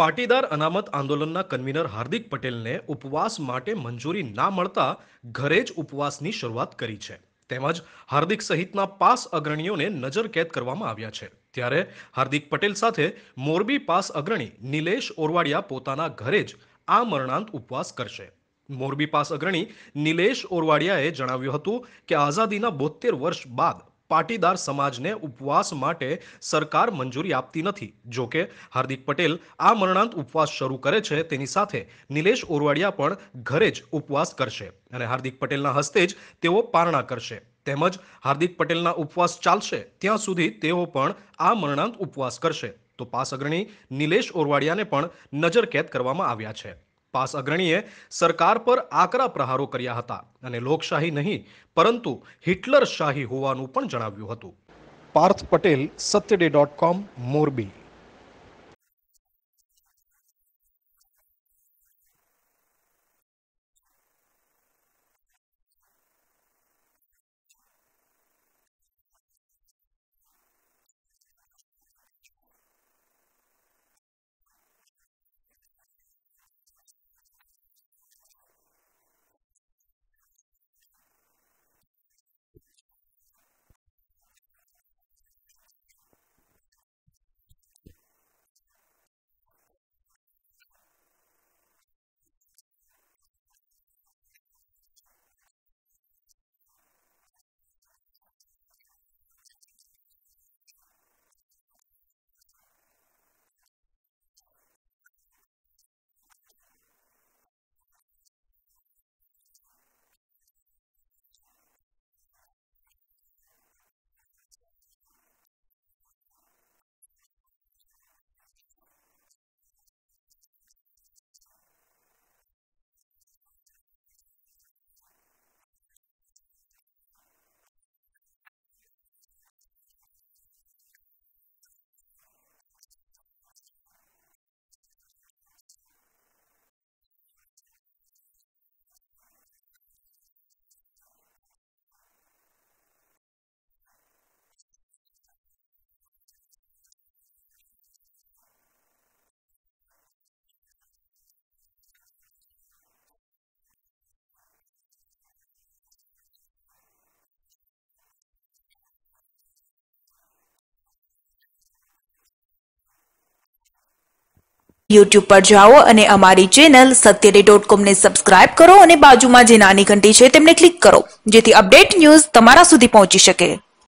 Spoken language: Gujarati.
પાટીદાર અનામત આંદોલનના કન્વીનર હાર્દિક પટેલને ઉપવાસ માટે મંજૂરી ના મળતા ઘરે જ ઉપવાસની શરૂઆત કરી છે તેમજ હાર્દિક સહિતના પાસ અગ્રણીઓને નજર કેદ કરવામાં આવ્યા છે ત્યારે હાર્દિક પટેલ સાથે મોરબી પાસ અગ્રણી નિલેશ ઓરવાડિયા પોતાના ઘરે જ આ મરણાંત ઉપવાસ કરશે મોરબી પાસ અગ્રણી નિલેશ ઓરવાડિયાએ જણાવ્યું હતું કે આઝાદીના બોતેર વર્ષ બાદ પાટીદાર સમાજને ઉપવાસ માટે સરકાર મંજૂરી આપતી નથી જોકે હાર્દિક પટેલ આ મરણાંત ઉપવાસ શરૂ કરે છે તેની સાથે નિલેશ ઓરવાડિયા પણ ઘરે જ ઉપવાસ કરશે અને હાર્દિક પટેલના હસ્તે જ તેઓ પારણા કરશે તેમજ હાર્દિક પટેલના ઉપવાસ ચાલશે ત્યાં સુધી તેઓ પણ આ મરણાંત ઉપવાસ કરશે તો પાસ અગ્રણી નિલેશ ઓરવાડિયાને પણ નજરકેદ કરવામાં આવ્યા છે પાસ અગ્રણીએ સરકાર પર આકરા પ્રહારો કર્યા હતા અને લોકશાહી નહીં પરંતુ હિટલર શાહી હોવાનું પણ જણાવ્યું હતું Parth Patel સત્યડે dot com Morbi YouTube પર જાઓ અને અમારી ચેનલ સત્યરે ડોટ કોમને સબસ્ક્રાઇબ કરો અને બાજુમાં જે નાની ઘંટી છે તેમને ક્લિક કરો જેથી અપડેટ ન્યૂઝ તમારા સુધી પહોંચી શકે